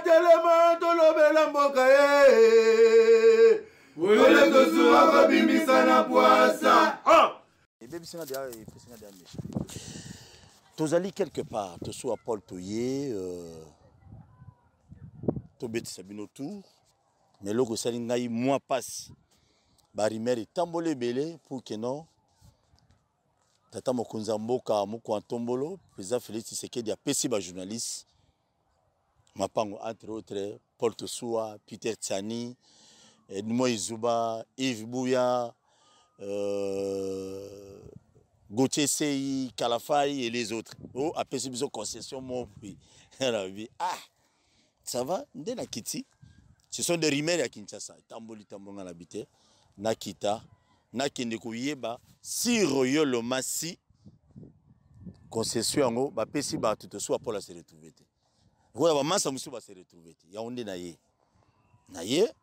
telema tolobela mboka ye oyo tosuwa kobimisa na pwasa oh! tozali quelque part tosuwa paul toye euh, tobetisa bino tour mais eloko esali ngai mwa mpasi barimere etambola ebele pour ke non tata mokonzi ya mboka moko ya ntombolo président félix tisekedi apesi bajournaliste Mapango, entre autres, Porte Soua, Peter Tsani, Edmo eh, Izuba, Yves Bouya, euh, Gauthier Sei, Kalafai et les autres. Oh, après, c'est une concession, mon prix. ah, ça va, Ndé Nakiti. Ce sont des rimelles à Kinshasa. Tamboli, tambonga l'habité. Nakita. nakende koyeba si royoloma si concession yango bapesi bato tosuwa mpola se retrouve te koya bamansa mosusu baseretrouve te yango nde na ye na ye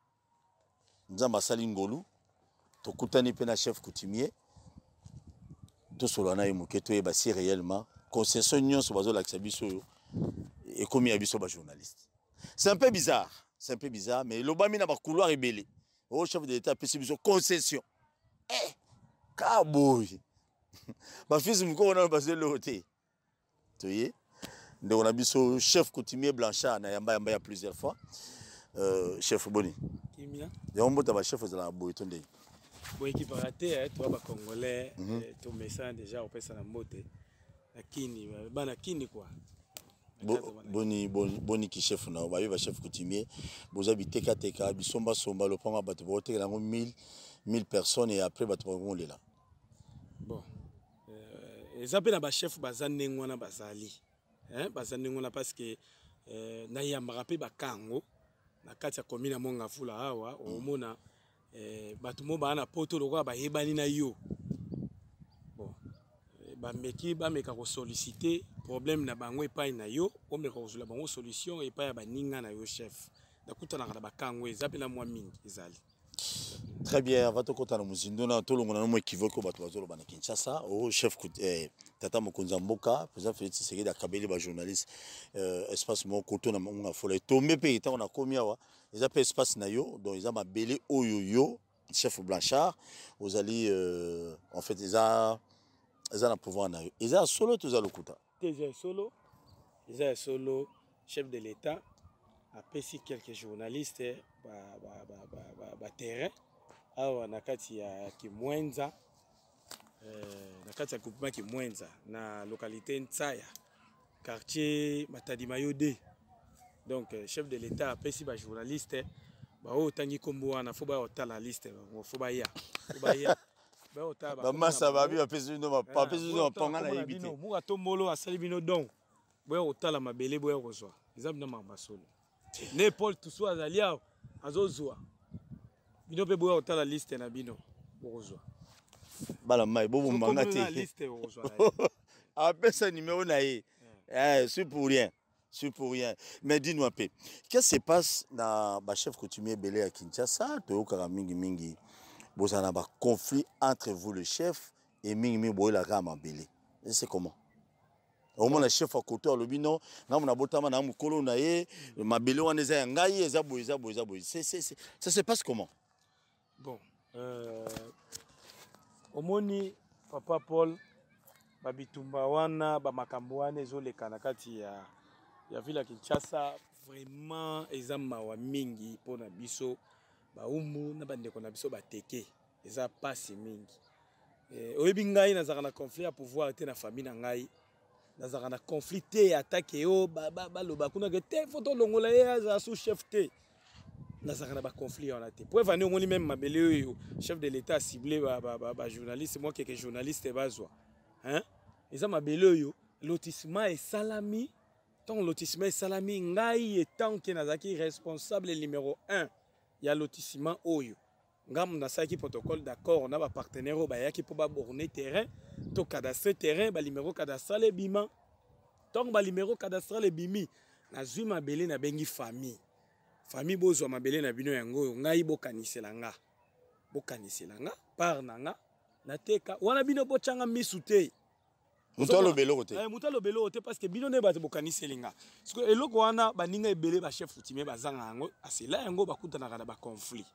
nzambe asali ngolu tokutani mpe na chef coutumier tosolwa na ye moke toyeba si réellement concession nyonso bazolakisa biso oyo ekomi ya biso bajournaliste c'est un peu bizarre c'est un peu bizarre mais elobami na bacouloir ebele o chef de l'état apesi biso concession e ka boye bafisi moko wana bazoloo te toye ndeko na biso chef coutumier blanchard na yambayamba ya plusieurs fois euh, chef boni yango mbota bachef ezalaka boye eh, mhm. eh, to ndenge boyeki baka te toa bacongolais tomesana déjà kopesa na mbote na kini bana kini kua boni boni ki chef na baye ba chef coutumier boza bitekateka bisomba somba lopango ya bato bakotekela yango 1000 personnes et après bato bakongolela bon euh, eza mpe na bachef baza ndenge wana bazali baza ndenge wana parceke euh, nayambaka mpe bakango na kati ya komine ya mongafula awa mm. omona euh, bato mo baa na poto lokola bayebani na yo bon euh, bameki bameka kosolicite problème na bango epai na yo omeka kozula bango solution epai ya baninga na yo chef nakutanaka na bakango eza mpe na mwa mingi ezali très bien ava tokɔta na mozindo na tolongona na mo équivoke oyo bato bazoloba na kinshasa o oh, chef eh, tata mokonzi ya mboka président félix tshisekedi akabeli bajournaliste euh, espace moko to na mongo ya fola etombe mpe ntango nakomi awa eza mpe espace na yo donc eza mabele oyo yo chef blanchard ozali euh, en fait eza eza na pouvoir na yo eza ya solo to eza lokuta te eza ya solo eza ya solo chef de l'état apesi quelques journalistes baterrain awa na kati ya kimwenza eh, na kati ya groupement kimwenza na localité ntsaya quartier matadimayo d donc eh, chef de l'état apesi bajournaliste baoyo otangi nkombo wana fo baya kotala liste bango fo baya fo baya bamasa babi bapesi bino baponga eh, na yebi te moka tombolo asali bino don boya kotala mabele boya kozwa eza bino makambo ya solo nde paul tusu azali awa azozwa bino mpe boya la liste na bino bokozwa bala mai bobumbanga te apesa numéro na ye C'est eh, pour rien C'est pour rien mais dis-nous un qu'est-ce qui se passe na chef coutumier belé à kinshasa mingi mingimingi bozala na conflit entre vous le chef et mingimingi la c'est comment omona chef akoto alobi non ngambo nabotama na mokolo na ye mabele wana eza ya ngai eza boye eza boye eza boye ça se passe comment bon euh, omoni papa paul babitumba wana bamakambo wana ezoleka na kati ya, ya ville ya kinshasa vraiment eza mawa mingi mpo na biso baumbu na bandeko na biso bateke eza pasi mingi eh, oyebi ngai nazalaka na conflit ya pouvoir te na famille na ngai nazalaka na conflit te atake yo baloba kunake te fo tolongola ye azala sous chef te nazalaka na baconflit wana te preuve ane omoni meme mabele oyo chef de l'état asible bajournaliste mwa keke journaliste e bazwa eza mabele oyo lotissement esalami ntango lotissement esalami ngai etanke nazalaki responsable numéro 1 ya lotissement oyo ngambu nasalaki protocole d'accord na bapartenaire oyo bayaki mpo baborne terrain to cadastre terrain balimero cadastrale ebima ntongo balimero cadastrale ebimi nazwi mabele nabengi famille famille bozwa mabele na bino yango oyo ngai bokanisela nga bokanisela nga par na nga nateka wana bino botyanga misu te moto alobela oyo te eh, moto alobela oyo te parce que bino nde bato bokaniseli nga eloko wana baninga ebele bachef utime bazanga yango asela yango bakutanaka na baconflit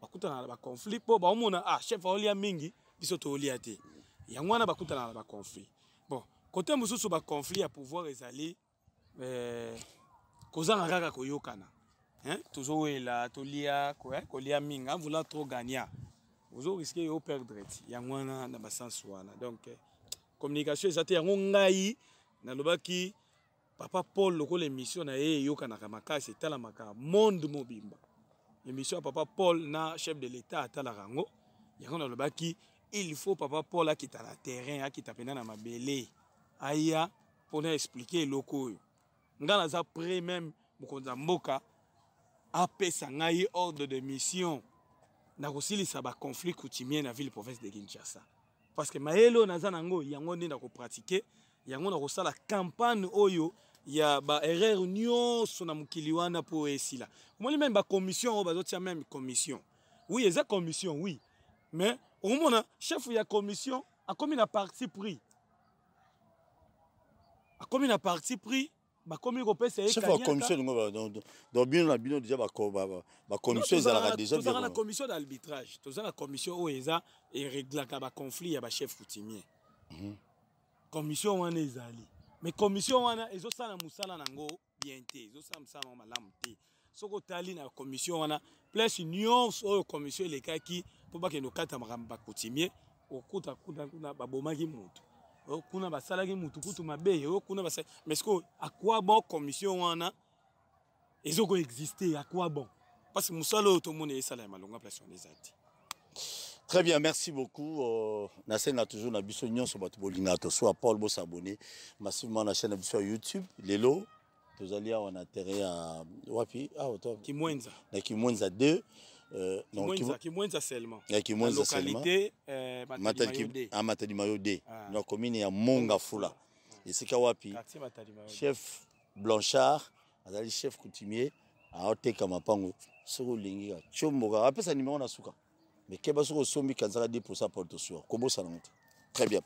bakutana na baconflit mpo baomona ah chef aolia mingi biso toolia te yango wana bakutana na baconflit bon kote mosusu baconflit ya pouvoir ezali eh, kozanga kaka koyokana eh? tozowela tolia eh, kolia mingi en voulant trop gagna ozoriske yo perdre ti yango wana na basanse wana donc eh, communication eza te yango ngai nalobaki papa paul lokola émission na ye eyokanaka makasi etalamaka monde mobimba émission ya papa paul na chef de l'état atalaka yango yango nalobaki il faut papa paul akita na terrain akita mpenza na mabele aya mpona explike eloko oyo ngai naza près même mokonzi ya mboka apesa ngai ordre de mission na kosilisa baconflit coutumier na ville province de kinshasa parce que mayele oyo naza na yango yango nde nakopratike yango nakosala campagne oyo ya baerreur nyonso na mokili wana mpo esila omoni meme bakomission oyo bazotia meme commission oui eza commission oui mais omona chef ya commission akomi na parti pris akomi na parti pris bakomi kopesa yebino na bino deja bacommission ezalaka dejatozala na commission d'arbitrage toza na commission oyo eza ereglaka baconflit ya bachef coutumier mhm. commission wana ezali mais commission wana ezosala mosala nango bien te ezosala mosala nango malamu te soki otali na commission wana place nyonso oyo commission elekaki mpo bakende okata makambo bacoutimier okuta kuna babomaki motu oyo kuna basalaki motu kutu mabe oyo kuna basalaki mais sikoyo akwa bon commission wana ezokoexiste akwa bon parce mosala oyo tomoni esalaya malongo place wana eza te Très bien, merci beaucoup. Euh, Nasen a toujours na biso nyonso bato bolingaka soit Paul bo s'abonner massivement na chaîne sur YouTube lelo tozali awa na terrain à wapi awa ah, to Kimwenza na Kimwenza 2 euh, Kimwenza, Kimwenza seulement ya eh, Kimwenza seulement localité euh, Matadi Matadi Mayo 2 ah. ah. na commune ya Monga Fula ah. c'est esika wapi chef Blanchard azali chef coutumier aoteka mapango soki Après ça, nous nimero na suka me keba soki osombi kanzaka 10 pourcent apole tosua kobosana motu très bien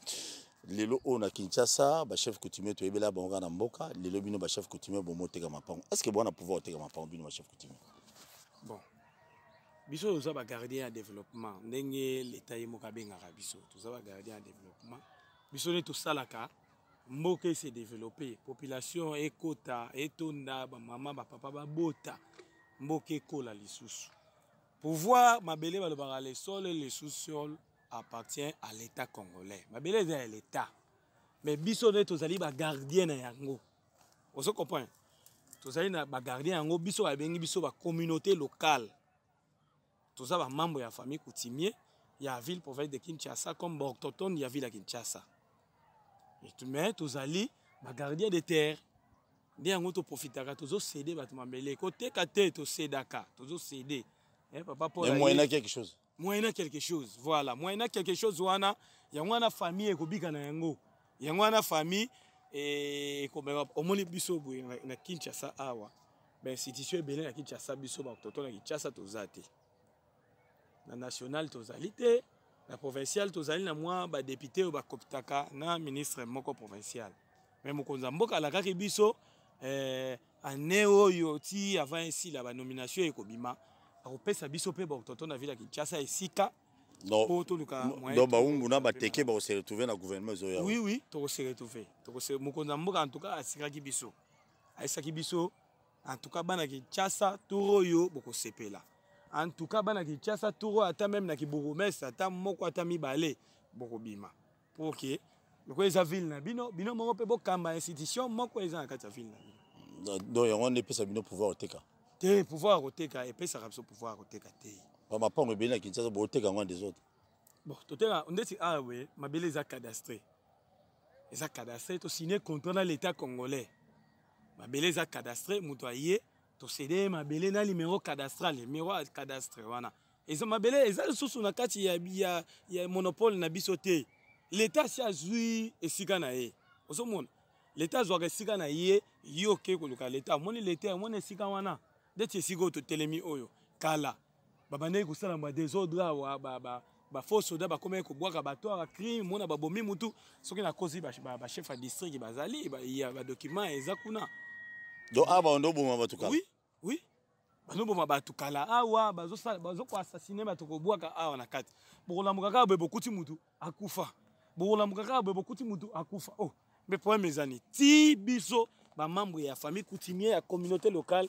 lelo oyo na kinshasa bachef coutumier toyebela bango kaka na mboka lelo bino bachef coutumier bomo oteka mapango est ce que bwana pouvoir oteka mapango bino bachef coutumier bon biso toza bagardien ya développement ndenge leta ye moko abengaka biso toza bagardien ya développement biso nde tosalaka mboka ese développe population ekota etonda bamama bapapa babota mboka ekola lisusu pouvoir mabele balobaka le sol et le sous-sol appartient à l'état congolais mabele eza ya l'état mais biso nde tozali bagardien na yango ozo comprendre tozali na bagardien yango biso babengi biso bacommunauté locale toza bamembre ya famille coutumier ya ville province de kinshasa comme baoctotone ya ville ya kinshasa mais tozali bagardien de terre nde yango toprofitaka tozosede bato mabele koteka te tosedaka tozosede eh, papa paul moyena quelque chose moyena quelque chose voilà moyena quelque chose wana yango wana famille ekobika na yango yango wana famille ekomeka eh, omoni biso boye na kinshasa awa bainstitution ebele na kinshasa biso bato to na kinshasa toza te na national tozali te na provincial tozali na mwa badepute oyo bakopitaka na ministre moko provincial me mokonzi ya mboka alakaki biso eh, ane oyo ti avant esila banomination ekobima akopesa biso mpe baototo na ville ya kinshasa esika po toluka donc bawumbu na bateke bakose retrouve na gouvernement ezoya oui oui tokose retrouve mokonzi ya mboka antuka asikaki biso ayesaki biso antuka bana kinshasa tour oyo bokosepela antuka bana kinshasa tour oyo ata meme na kiburomestre ata moko ata mibale bokobima pour ke lokola eza ville na bino bino moko mpe bokamba institution moko eza na kati ya ville na bino donc yango nde epesa bino pouvoir oteka te pouvoir koteka epesaka biso pouvoir koteka te bamapango ebele na kinshasa boteka yango des autres bon toteka ndeti awa boye mabele eza cadastre eza cadastre tosigne contrat na l'état congolais mabele eza cadastre moto aye tosede ye mabele na numéro cadastral numéro ya cadastre wana eza mabele eza lisusu na kati ya, ya, ya monopole na biso te l'état si azwi esika na ye ozomona l'état azwaka esika na ye ye oke koluka l'état amoni l'état amoni esika wana ndeti esika oyo totelemi oyo kala babandaki kosalama desordre awa bafaux soda bakomaki kobwaka bato awa crime mona babomi mutu soki nakozi bachef ya district bazali ya badocument eza kuna do awa bandoboma bato kala oui oui bandoboma bato kala awa bazokoassassine bato kobwaka awa na kati bokolamuka kaka boye bokuti mutu akufa bokolamuka kaka boye bokuti mutu akufa o oh, mpe probleme ezani ti biso bamambre ya famille coutumier ya communauté locale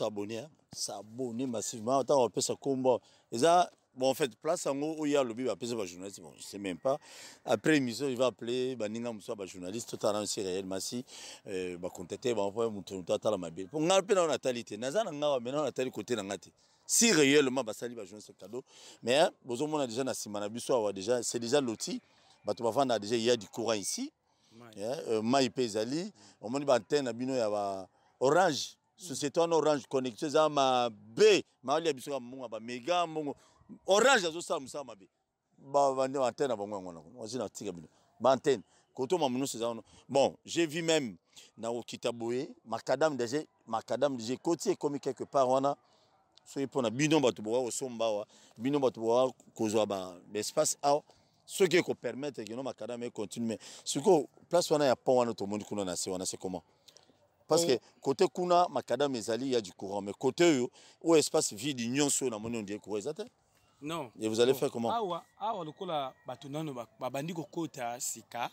abonner, hein. s'abonner massivement ntango bapesa kombo ça, bon en fait place en haut où il y yango oyo alobi bapesa journaliste. bon je sais même pas après émission il va appeler baninga mosusu bah, journaliste, bajournaliste totala na si réel ben on va montrer tout à l'heure mpo ngai Pour nao natali te naza na ngawa mai nao natali kote côté ngai te si réellement basali bah, ce cadeau mais hein, bozomona déjà na si na biso awa déjà c'est déjà bah, tu vas voir, déjà il y a du courant ici hein, euh, mai mpe ezali omoni baantene na bino ya ba orange société wana orange connecté eza mabe maali ya biso ka mbongo ya bamega mbongo orange azosala mosala mabe bavande baantene na bango yango wana wasi na tika quand on m'a monoso eza wana bon j'ai vu même na kokita boye makadame déjà makadame déjà côté ekomi quelque part on a wana soki mpona bino bato boka kosomba awa bino bato boka kozwa baespace que soki ekopermettre keno makadame econtinue sikoyo place on a ya pont wana tomoni kuna na se a c'est comment parce mm. que côté kuna il ezali a du courant mais côté oyo oyo espace vide nyonso namoni ondie courant eza non et vous allez faire comment awa awa lokola bato nano babandi kokota sika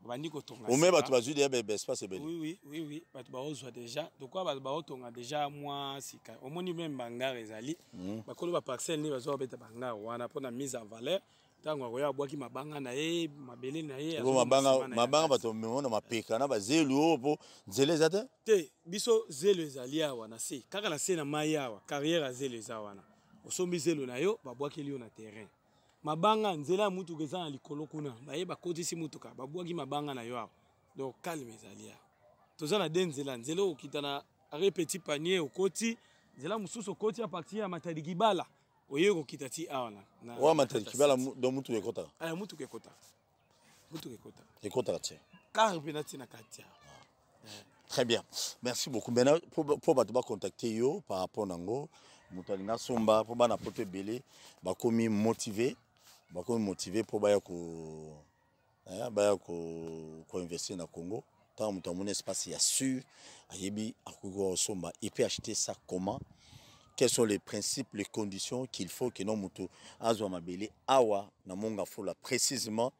babandi mm. même ome bato bazwi deya ben, espace ebele oui oui oui bato soit déjà quoi dokwa bato tonga déjà moi sika omoni meme bangare ezali mm. bakolo baparcelle nde bazwa babeta bangare wana la mise en valeur ntango akoya abwaki mabanga na ye mabele na ye mabanga bato memona mapeka na bazelu oyo mpo nzela eza te te biso zelo ezali awa na se kaka na se na mai awa carriere ya zelo eza wana osombi zelo na yo babwakeli yo na terrain mabanga nzela ya mutuka eza na likolo kuna baye bakotisi mutuka babwaki mabanga na yo awa donc calme ezali awa toza na de nzela nzela okita na repeti panier okoti nzela mosusu okoti apartir ya matadi kibala oye kokita ti awa na oyo amateri kibala don ah, mutuka ekɔtaka aya mutuka ekɔtaka mutuka ekɔtaka ekɔtaka tie kare mpe natina kati awa eh. très bien merci beaucoup maintenant mpo bato bacontacte yo par rapport nango moto alingi asomba mpo bana poto ebele bakomi motive bakomi motive mpo baya ko eh, baya koinvestir na congo ntango moto amoni espace ya sur ayebi akoki kosomba epe achete ça comment quels sont les principes, les conditions qu'il faut que Nomutu azwa mabele awa na monga fola précisément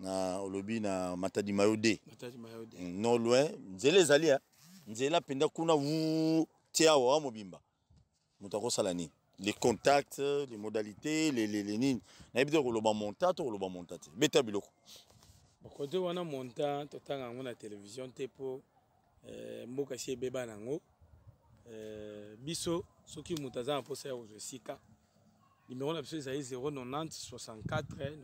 na olobi na Matadi Mayode. Matadi Mayode. Mm, non loin, nzela ezali ya. Nzela penda kuna wu te awa wa mobimba. Mutu akosala nini? Les contacts, les modalités, les les les nini. Nayebi te koloba monta to koloba monta te. Beta biloko. Bokote wana monta totanga yango na télévision te po eh, mboka si ebeba nango eh, biso soki moto aza na mposa ya kozwa esika nimero na biso ezali 090 64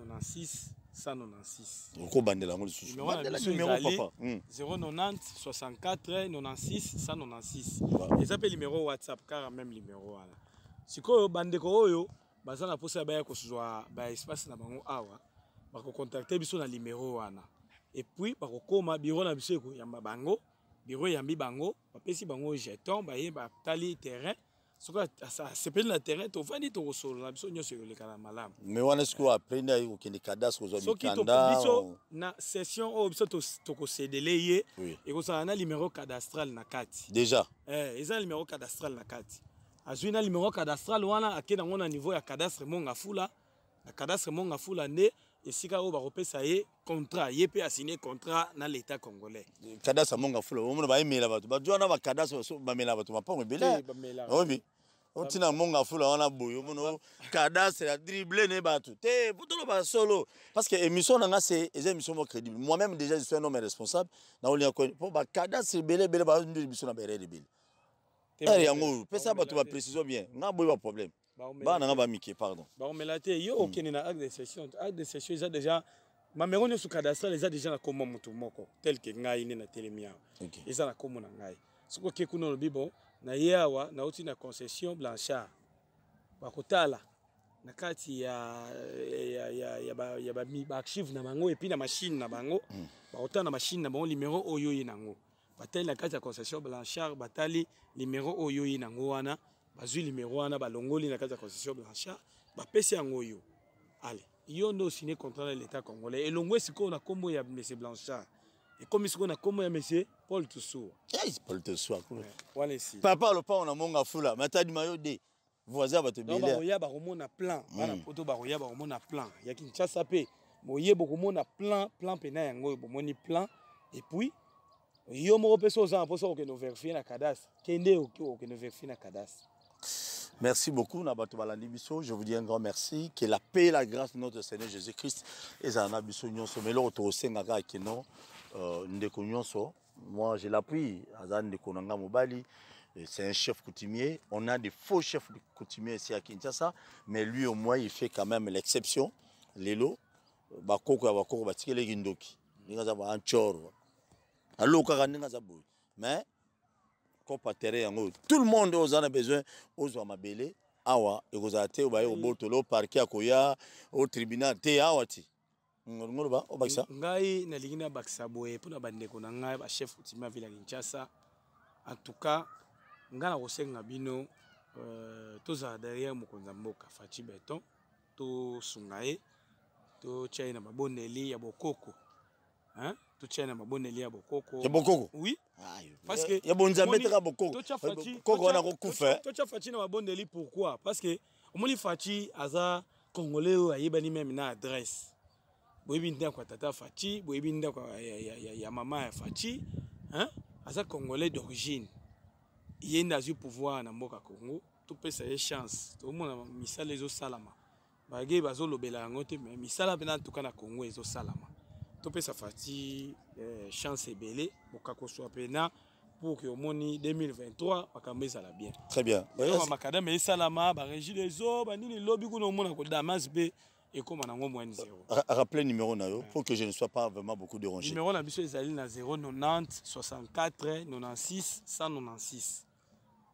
96 okobandela yango lisusunumeropapa 090 64 96 196 eza mpe limero whatsapp kara même limero wana sikoyo bandeko oyo baza na mposa ya baya kozwa baespace na bango awa bakokontakte biso na limero wana epuis bakokóma biro na biso ekoyamba bango biro eyambi bango bapesi bango jeton baye batali terrain soki asepeli na terrain tovandi tokosolola biso nyonso ekoleka na malamu me wana soki aprende ayi kokende kadastre kozwa mikandabiso na session oyo biso tokosedele ye ekozala na limero cadastral na kati déjà eh, eza na limero cadastral na kati azwi na limero cadastral wana akende yango na niveau ya cadastre monga fula na cadastre monga fula nde esika oyo bakopesa ye contrat ye mpe asigne contrat na l'état congolais eh, kadasa monga fula omona baemela bato bato wana bakadasa bamela bato mapango ebele eh, oyebi otina monga fula wana boye omona kadasa ya drible ne bato te potoloba solo parce que émission na nga se eza émission mo crédible moi-même déjà je suis un homme responsable naolinga mpo bakadasa ebele ebele baondeli biso na baerere ebele ere yango oyo pesa bato baprécision bien nga boye baproblème bana nga bamike pardon baomela te yo hmm. okende na acte de session acte de session eza déjà mamergo nyonso cadastral eza déjà na kombo motu moko tel ke ngai nde natelemi awa eza na kombo na ngai soki oke kuna olobi bon naye awa nauti na concession blanchard bakotala na kati ya, ya, ya, ya, ba, ya ba, baarchive na bango epi na mashine na bango mm. bakotala na mashine na bango limero oyo ye nango batali na kati ya concession blanchard batali limero oyo ye nango wana bazwi limero wana balongoli na kati ya concession blanchard bapesi yango yo ale yo nde osine contrat na l'état congolais elongwe sikoyo na nkombo ya monsieur blanchard ekomi sikoyo na nkombo ya monsieur paul tosua yes, paul tosua wana esi papa lopango na monga fula matadi mayo de voisin bato ebelebakoya bakomona plan bana hmm. poto bakoya bakomona plan ya kinshasa mpe boye bokomona plan plan mpena yango oyo bomoni plan epuis yo moko mpe so oza na mposa okende overifie na kadastre kende okende overifie na kadastre Merci beaucoup, Nabatou Biso. Je vous dis un grand merci. Que la paix et la grâce de notre Seigneur Jésus-Christ. Et ça, Nabiso Nyonso. Mais l'autre, au Sengaka, qui non, euh, Ndeko Nyonso. Moi, je l'appuie. Azan Ndeko Nanga Mobali. C'est un chef coutumier. On a des faux chefs de coutumiers ici à Kinshasa. Mais lui, au moins, il fait quand même l'exception. Lelo. Bakoko, bakoko, batikele gindoki. Ningaza ba anchoro. Allo, kaka, ningaza boy. Mais, kopatere yango tout le monde oyo oza na besoin ozwa mabele awa ekozala te obaye obotolo oparke ya koya otribunal te awa ti ngoloba obakisa ngai nalingi nabakisa boye mpona bandeko na ngai bachef ultime ya ville ya kinshasa en tout cas ngai nakosenga bino euh, tozala derrière mokonzi ya mboka faci beton tosunga ye totya ye na mabondeli ya bokoko totia na mabondeli ya bokoko ya bokoko oui parceque ya bonzambe taka bokokokoko wana kokufa totia eh? faci na mabondeli pourquoi parceque omoni faci aza congolais oyo ayebani meme na adresse boyebi ndako ya tata faci boyebi ndako ya mama ya faci aza congolais d'origine ye nde azwi pouvoir na mboka congo topesa ye chance tomona misala ezosalama bage bazolobela yango te me misala mpena ntuka na congo ezosalama topesa fati eh, chance ebele bokakozwa mpena pour que omoni 2023 makambo ezala bien très bien bamakadame esalama barégie ezo banini elobi kuna omona ko damas mpe ekoma nango moins zéro euh, rappelez numéro na yo pour que je ne sois pas vraiment beaucoup dérangé numéro na biso ezali na 090 64 96 196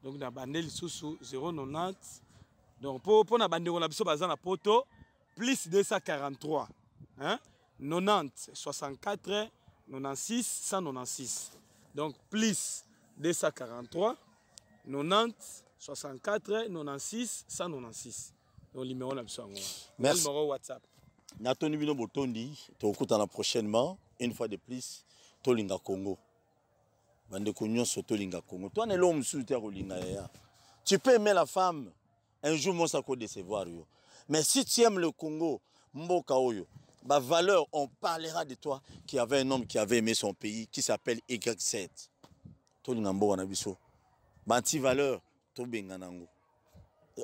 donc na bande lisusu 090 donc mpo na bandeko na biso baza na poto plus 243 hein? 90 64 96 196. Donc plus 243 90 64 96 196. le numéro là Merci. Numéro WhatsApp. Natoni à la prochaine prochainement une fois de plus tolinga Congo. Tu nyonso tolinga Congo. Toi, l'homme l'homme ya tu peux aimer la femme un jour ça peut décevoir. mais si tu aimes le congo mboka oyo bah valeur, on parlera de toi, qui avait un homme qui avait aimé son pays, qui s'appelle homme, Tolingambo Banti valeur,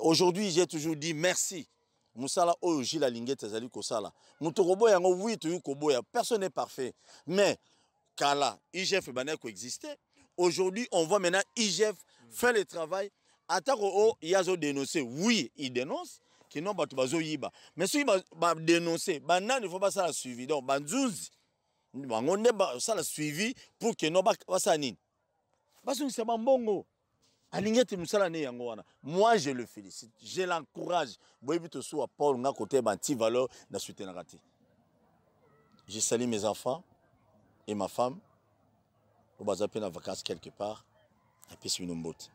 Aujourd'hui, j'ai toujours dit merci. Moussala oh, la Zali Kosala. Moutorobo yango, oui, tu boya Personne n'est parfait. Mais, Kala, IGF Baner existait. Aujourd'hui, on voit maintenant IGF faire le travail. Atako, oh, il a dénoncé. Oui, il dénonce qui n'ont pas kino bato bazoyiba mais ceux qui dénoncé ne faut pas ça la suivi donc on banzunzi bango ça la suivi pour ça que kino basala nini basungisa bambongo alingi ete mosala ne yango wana moi je le félicite je l'encourage boyebi tosuwa paul nga koteba nti valeur suite nasutenaka te j'ai salué mes enfants et ma femme oyo baza mpe na vacance quelque part apesi bino mbote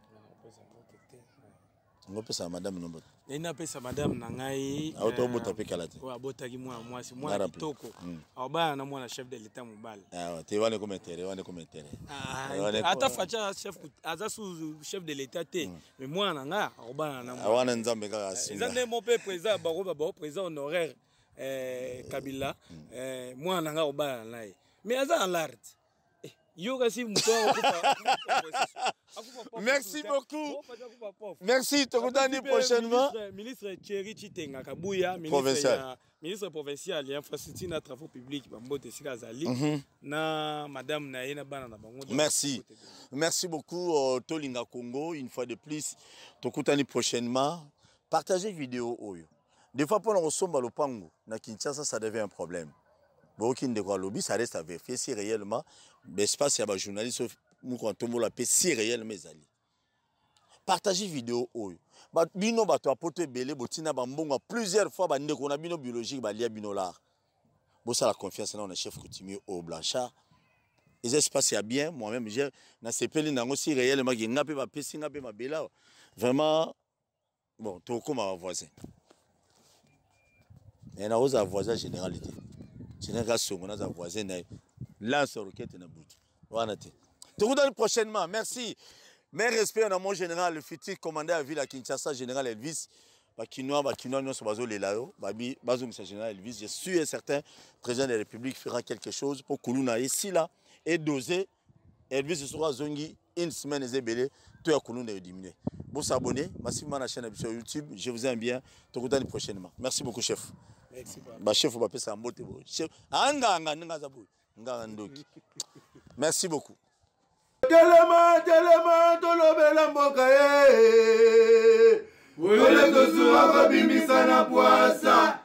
ngopesa madame no mbote ngai napesa madame na ngai autobota euh, mpe kala te abotaki mwana mwasi mwana kitoko hmm. aobaya na mwana chef de l'état mobali te wana ekoma intere wana ekoma intere ah, ata faca aza su chef de l'état te hmm. mais mwana na nga aobana na wana nzambe kaka eza eh, nde mo mpe présent bakoba bao présent honoraire eh, kabila hmm. eh, mwana na nga aobana na ye mais aza alarte Merci beaucoup. Merci, Tokutani prochainement. Ministre Thierry Chitenga Kabuya, ministre euh, ministre provincial ya infrastructure na travaux publics bambote Sikazali, mhm. na madame na bana na merci merci beaucoup euh, tolinga congo une fois de plus tokutani prochainement Partagez vidéo oyo des fois mpona le pango, na kinshasa ça devient un problème bookende koalobi ça reste à vérifier si réellement espace ya bajournaliste moko atombola mpe si réellement ezali partage video oyo bino bato apoto ebele botina bambongo ya plusieurs fois bandeko na bino biologique balia bino lar bosala confiance nao na chef coutumier au blanchard eza espace ya bien moi-même je nasepeli nango si réellement ke nga mpe bapesi nga mpe mabele awa vraiment bon tokokoma bavoisin me nakozala voisin généralité n'a qu'à songona lance roquette na prochainement merci mes respects na mon général le futur commandant à ville à Kinshasa général Elvis bakinois bakinois nyonso bazolela yo babi bazongisa général Elvis je suis certain président de la République fera quelque chose pour ici là, et doser Elvis sera zongi une semaine ezebele to ya kuluna yo diminuer Bon s'abonner massivement à la chaîne YouTube je vous aime bien le prochainement merci beaucoup chef bashefu bapesa yango te boye anganga ah, ndenge aza boye nganga ndoki merci beaucoup telema telema tolobela mboka ye oyo tozuwa kobimisa na pwasa